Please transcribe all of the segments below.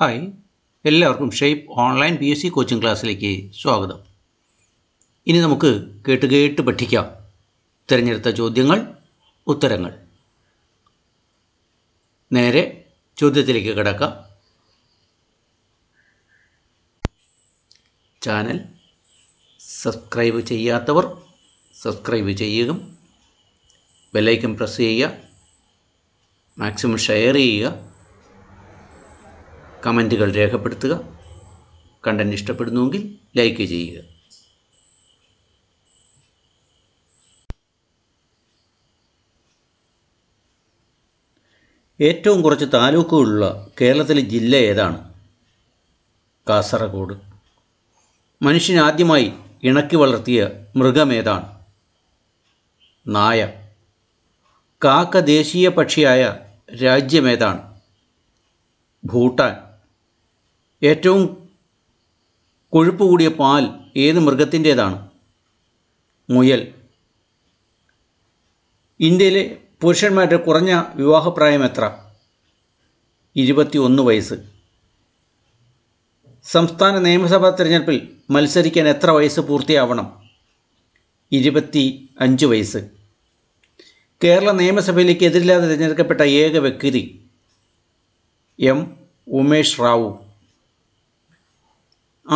hi എല്ലാവർക്കും shape online P S C coaching ക്ലാസ്സിലേക്ക് സ്വാഗതം ഇനി നമുക്ക് കേട്ട് കേട്ട് പഠിക്കാം തിരഞ്ഞെടുത്ത ചോദ്യങ്ങൾ ഉത്തരങ്ങൾ നേരെ ചോദ്യത്തിലേക്ക് കിടക്കാം ചാനൽ സബ്സ്ക്രൈബ് ചെയ്യാത്തവർ സബ്സ്ക്രൈബ് ചെയ്യുക ബെല്ലൈക്കൻ പ്രസ് ചെയ്യുക മാക്സിമം ഷെയർ ചെയ്യുക കമൻറ്റുകൾ രേഖപ്പെടുത്തുക കണ്ടൻറ് ഇഷ്ടപ്പെടുന്നുവെങ്കിൽ ലൈക്ക് ചെയ്യുക ഏറ്റവും കുറച്ച് താലൂക്കുകളുള്ള കേരളത്തിലെ ജില്ല ഏതാണ് കാസർഗോഡ് മനുഷ്യൻ ആദ്യമായി ഇണക്കി വളർത്തിയ മൃഗമേതാണ് നായ കാക്ക ദേശീയ പക്ഷിയായ രാജ്യമേതാണ് ഭൂട്ടാൻ ഏറ്റവും കൊഴുപ്പ് കൂടിയ പാൽ ഏത് മൃഗത്തിൻ്റേതാണ് മുയൽ ഇന്ത്യയിലെ പുരുഷന്മാരുടെ കുറഞ്ഞ വിവാഹപ്രായം എത്ര ഇരുപത്തിയൊന്ന് വയസ്സ് സംസ്ഥാന നിയമസഭാ തിരഞ്ഞെടുപ്പിൽ മത്സരിക്കാൻ എത്ര വയസ്സ് പൂർത്തിയാവണം ഇരുപത്തി അഞ്ച് വയസ്സ് കേരള നിയമസഭയിലേക്ക് എതിരില്ലാതെ തിരഞ്ഞെടുക്കപ്പെട്ട ഏക വ്യക്തി എം ഉമേഷ് റാവു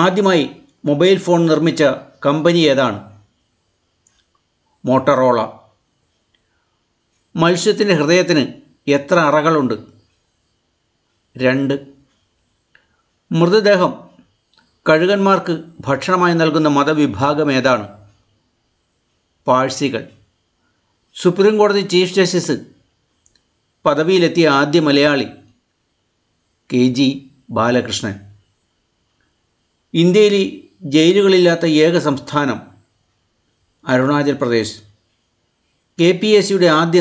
ആദ്യമായി മൊബൈൽ ഫോൺ നിർമ്മിച്ച കമ്പനി ഏതാണ് മോട്ടറോള മത്സ്യത്തിൻ്റെ ഹൃദയത്തിന് എത്ര അറകളുണ്ട് രണ്ട് മൃതദേഹം കഴുകന്മാർക്ക് ഭക്ഷണമായി നൽകുന്ന മതവിഭാഗം ഏതാണ് പാഴ്സികൾ സുപ്രീം കോടതി ചീഫ് ജസ്റ്റിസ് പദവിയിലെത്തിയ ആദ്യ മലയാളി കെ ജി ബാലകൃഷ്ണൻ ഇന്ത്യയിൽ ജയിലുകളില്ലാത്ത ഏക സംസ്ഥാനം Arunachal Pradesh K P S സിയുടെ ആദ്യ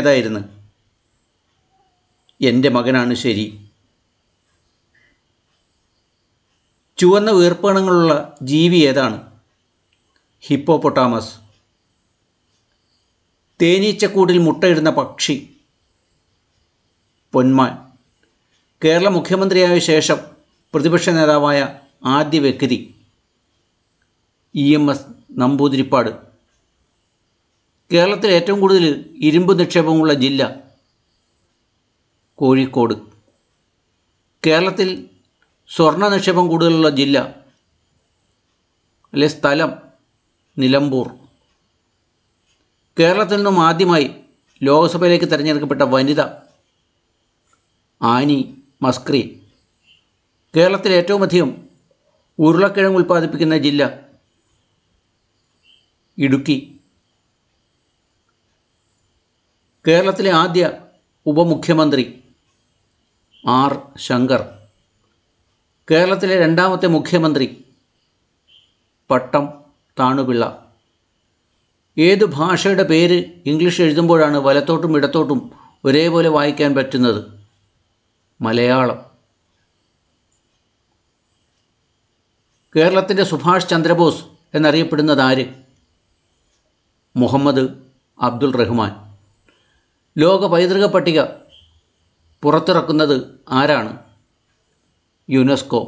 ഏതായിരുന്നു എൻ്റെ മകനാണ് ശരി ചുവന്ന വീർപ്പണങ്ങളുള്ള ജീവി ഏതാണ് ഹിപ്പോപൊട്ടാമസ് തേനീച്ചക്കൂട്ടിൽ മുട്ടയിടുന്ന പക്ഷി പൊന്മാൻ കേരള മുഖ്യമന്ത്രിയായ ശേഷം പ്രതിപക്ഷ നേതാവായ ആദ്യ വ്യക്തി ഇ എം എസ് നമ്പൂതിരിപ്പാട് കേരളത്തിൽ ഏറ്റവും കൂടുതൽ ഇരുമ്പ് നിക്ഷേപമുള്ള ജില്ല കോഴിക്കോട് കേരളത്തിൽ സ്വർണ്ണ നിക്ഷേപം കൂടുതലുള്ള ജില്ല അല്ലെ സ്ഥലം നിലമ്പൂർ കേരളത്തിൽ നിന്നും ആദ്യമായി ലോകസഭയിലേക്ക് തിരഞ്ഞെടുക്കപ്പെട്ട വനിത ആനി മസ്ക്രി കേരളത്തിൽ ഏറ്റവും ഉരുളക്കിഴങ്ങ് ഉൽപ്പാദിപ്പിക്കുന്ന ജില്ല ഇടുക്കി കേരളത്തിലെ ആദ്യ ഉപമുഖ്യമന്ത്രി ആർ ശങ്കർ കേരളത്തിലെ രണ്ടാമത്തെ മുഖ്യമന്ത്രി പട്ടം താണുപിള്ള ഏത് ഭാഷയുടെ പേര് ഇംഗ്ലീഷ് എഴുതുമ്പോഴാണ് വലത്തോട്ടും ഇടത്തോട്ടും ഒരേപോലെ വായിക്കാൻ പറ്റുന്നത് മലയാളം കേരളത്തിൻ്റെ സുഭാഷ് ചന്ദ്രബോസ് എന്നറിയപ്പെടുന്നത് ആര് മുഹമ്മദ് അബ്ദുൾ റഹ്മാൻ ലോക പൈതൃക പട്ടിക പുറത്തിറക്കുന്നത് ആരാണ് യുനെസ്കോ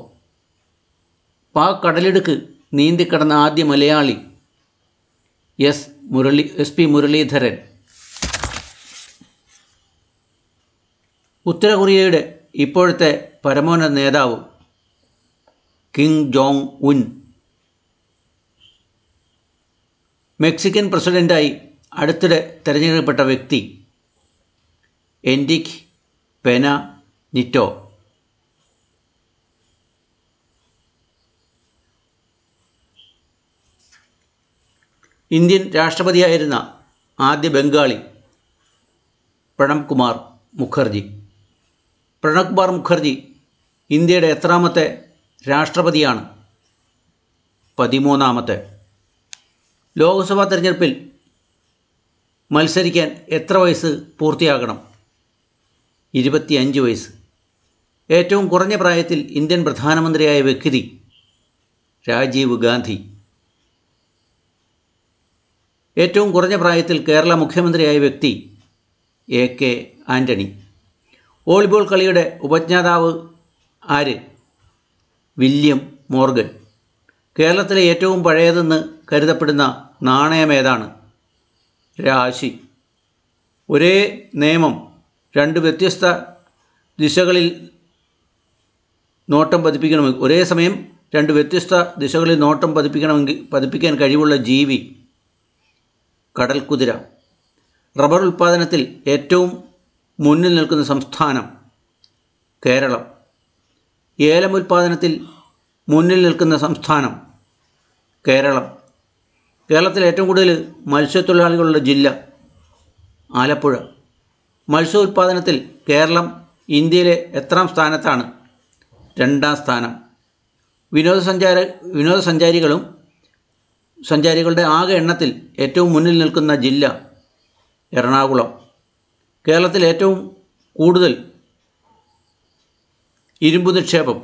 പാക് കടലിടുക്ക് നീന്തിക്കടന്ന ആദ്യ Malayali S Murali S P Muralidharan ഉത്തര കൊറിയയുടെ ഇപ്പോഴത്തെ പരമോന്നത നേതാവ് കിങ് ജോങ് ഉൻ മെക്സിക്കൻ പ്രസിഡൻ്റായി അടുത്തിടെ തിരഞ്ഞെടുക്കപ്പെട്ട വ്യക്തി എൻഡിക് പെന നിറ്റോ ഇന്ത്യൻ രാഷ്ട്രപതിയായിരുന്ന ആദ്യ ബംഗാളി പ്രണബ് കുമാർ മുഖർജി പ്രണബ് കുമാർ മുഖർജി ഇന്ത്യയുടെ എത്രാമത്തെ രാഷ്ട്രപതിയാണ് പതിമൂന്നാമത്തെ ലോക്സഭാ തെരഞ്ഞെടുപ്പിൽ മത്സരിക്കാൻ എത്ര വയസ്സ് പൂർത്തിയാകണം ഇരുപത്തിയഞ്ച് വയസ്സ് ഏറ്റവും കുറഞ്ഞ പ്രായത്തിൽ ഇന്ത്യൻ പ്രധാനമന്ത്രിയായ വ്യക്തി രാജീവ് ഗാന്ധി ഏറ്റവും കുറഞ്ഞ പ്രായത്തിൽ കേരള മുഖ്യമന്ത്രിയായ വ്യക്തി എ കെ ആൻ്റണി വോളിബോൾ കളിയുടെ ഉപജ്ഞാതാവ് ആര് വില്യം മോർഗൻ കേരളത്തിലെ ഏറ്റവും പഴയതെന്ന് കരുതപ്പെടുന്ന നാണയമേതാണ് രാശി ഒരേ നിയമം രണ്ട് വ്യത്യസ്ത ദിശകളിൽ നോട്ടം പതിപ്പിക്കണമെങ്കിൽ ഒരേ സമയം രണ്ട് വ്യത്യസ്ത ദിശകളിൽ നോട്ടം പതിപ്പിക്കണമെങ്കിൽ പതിപ്പിക്കാൻ കഴിവുള്ള ജീവി കടൽക്കുതിര റബ്ബർ ഉൽപ്പാദനത്തിൽ ഏറ്റവും മുന്നിൽ നിൽക്കുന്ന സംസ്ഥാനം കേരളം ഏലം ഉൽപ്പാദനത്തിൽ മുന്നിൽ നിൽക്കുന്ന സംസ്ഥാനം കേരളം കേരളത്തിൽ ഏറ്റവും കൂടുതൽ മത്സ്യത്തൊഴിലാളികളുള്ള ജില്ല ആലപ്പുഴ മത്സ്യോത്പാദനത്തിൽ കേരളം ഇന്ത്യയിലെ എത്രാം സ്ഥാനത്താണ് രണ്ടാം സ്ഥാനം വിനോദസഞ്ചാര വിനോദസഞ്ചാരികളും സഞ്ചാരികളുടെ ആകെ എണ്ണത്തിൽ ഏറ്റവും മുന്നിൽ നിൽക്കുന്ന ജില്ല എറണാകുളം കേരളത്തിൽ ഏറ്റവും കൂടുതൽ ഇരുമ്പ് നിക്ഷേപം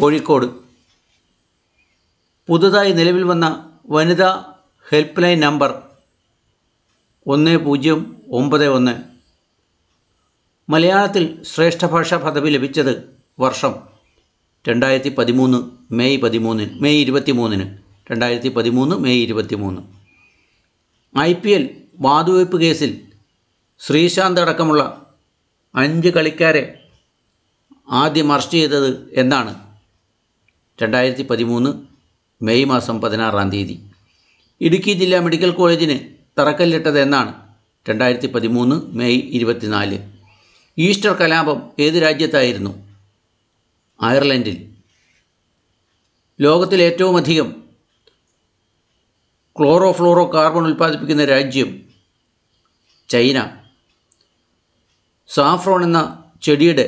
കോഴിക്കോട് പുതുതായി നിലവിൽ വന്ന വനിതാ ഹെൽപ്പ് ലൈൻ നമ്പർ ഒന്ന് പൂജ്യം ഒമ്പത് ഒന്ന് മലയാളത്തിൽ ശ്രേഷ്ഠ ഭാഷാ പദവി ലഭിച്ചത് വർഷം രണ്ടായിരത്തി പതിമൂന്ന് മെയ് പതിമൂന്നിന് മെയ് ഇരുപത്തി മൂന്നിന് രണ്ടായിരത്തി പതിമൂന്ന് മെയ് ഇരുപത്തി മൂന്ന് ഐ പി എൽ വാതുവയ്പ്പ് കേസിൽ ശ്രീശാന്ത് അടക്കമുള്ള അഞ്ച് കളിക്കാരെ ആദ്യം അറസ്റ്റ് ചെയ്തത് എന്നാണ് രണ്ടായിരത്തി പതിമൂന്ന് മെയ് മാസം പതിനാറാം തീയതി ഇടുക്കി ജില്ലാ മെഡിക്കൽ കോളേജിന് തറക്കല്ലിട്ടത് എന്നാണ് രണ്ടായിരത്തി പതിമൂന്ന് മെയ് ഇരുപത്തിനാല് ഈസ്റ്റർ കലാപം ഏത് രാജ്യത്തായിരുന്നു അയർലൻഡിൽ ലോകത്തിൽ ഏറ്റവും അധികം ക്ലോറോ ഫ്ലോറോ കാർബൺ ഉൽപ്പാദിപ്പിക്കുന്ന രാജ്യം ചൈന സാഫ്രോൺ എന്ന ചെടിയുടെ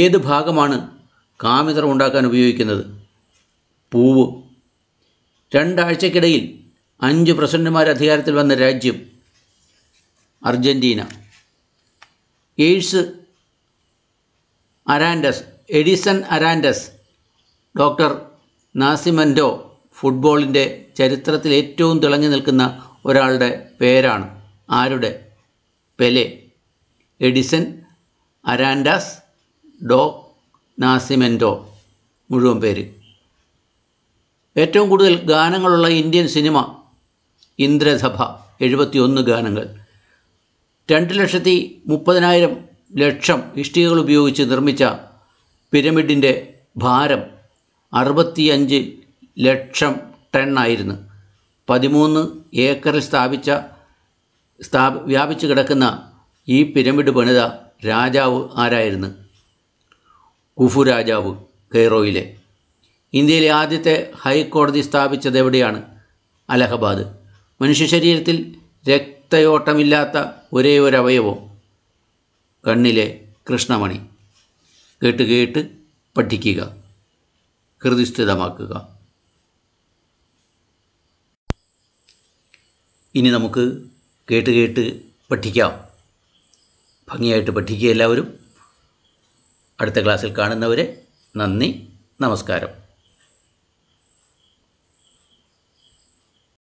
ഏത് ഭാഗമാണ് കാമിതർ ഉണ്ടാക്കാൻ ഉപയോഗിക്കുന്നത് പൂവ് രണ്ടാഴ്ചക്കിടയിൽ അഞ്ച് പ്രസിഡന്റുമാർ അധികാരത്തിൽ വന്ന രാജ്യം അർജൻറ്റീന എയ്ഡ്സ് അരാൻഡസ് എഡിസൺ അരാൻഡസ് ഡോക്ടർ നാസിമൻഡോ ഫുട്ബോളിൻ്റെ ചരിത്രത്തിൽ ഏറ്റവും തിളങ്ങി നിൽക്കുന്ന ഒരാളുടെ പേരാണ് ആരുടെ പെലെ എഡിസൺ അരാൻഡാസ് ഡോ നാസിമെൻറ്റോ മുഴുവൻ പേര് ഏറ്റവും കൂടുതൽ ഗാനങ്ങളുള്ള ഇന്ത്യൻ സിനിമ ഇന്ദ്രസഭ എഴുപത്തിയൊന്ന് ഗാനങ്ങൾ രണ്ട് ലക്ഷത്തി മുപ്പതിനായിരം ലക്ഷം ഇഷ്ടികകൾ ഉപയോഗിച്ച് നിർമ്മിച്ച പിരമിഡിൻ്റെ ഭാരം അറുപത്തിയഞ്ച് ലക്ഷം ടൺ ആയിരുന്നു പതിമൂന്ന് ഏക്കറിൽ സ്ഥാപിച്ച സ്ഥാപ വ്യാപിച്ചു കിടക്കുന്ന ഈ പിരമിഡ് പണിത രാജാവ് ആരായിരുന്നു കുഫു രാജാവ് കെയ്റോയിലെ ഇന്ത്യയിലെ ആദ്യത്തെ ഹൈക്കോടതി സ്ഥാപിച്ചത് എവിടെയാണ് അലഹബാദ് മനുഷ്യ ശരീരത്തിൽ രക്തയോട്ടമില്ലാത്ത ഒരേ ഒരു അവയവം കണ്ണിലെ കൃഷ്ണമണി കേട്ട് കേട്ട് പഠിക്കുക കൃതിസ്ഥിതമാക്കുക ഇനി നമുക്ക് കേട്ട് കേട്ട് പഠിക്കാം ഭംഗിയായിട്ട് പഠിക്കുക എല്ലാവരും അടുത്ത ക്ലാസ്സിൽ കാണുന്നവരെ നന്ദി നമസ്കാരം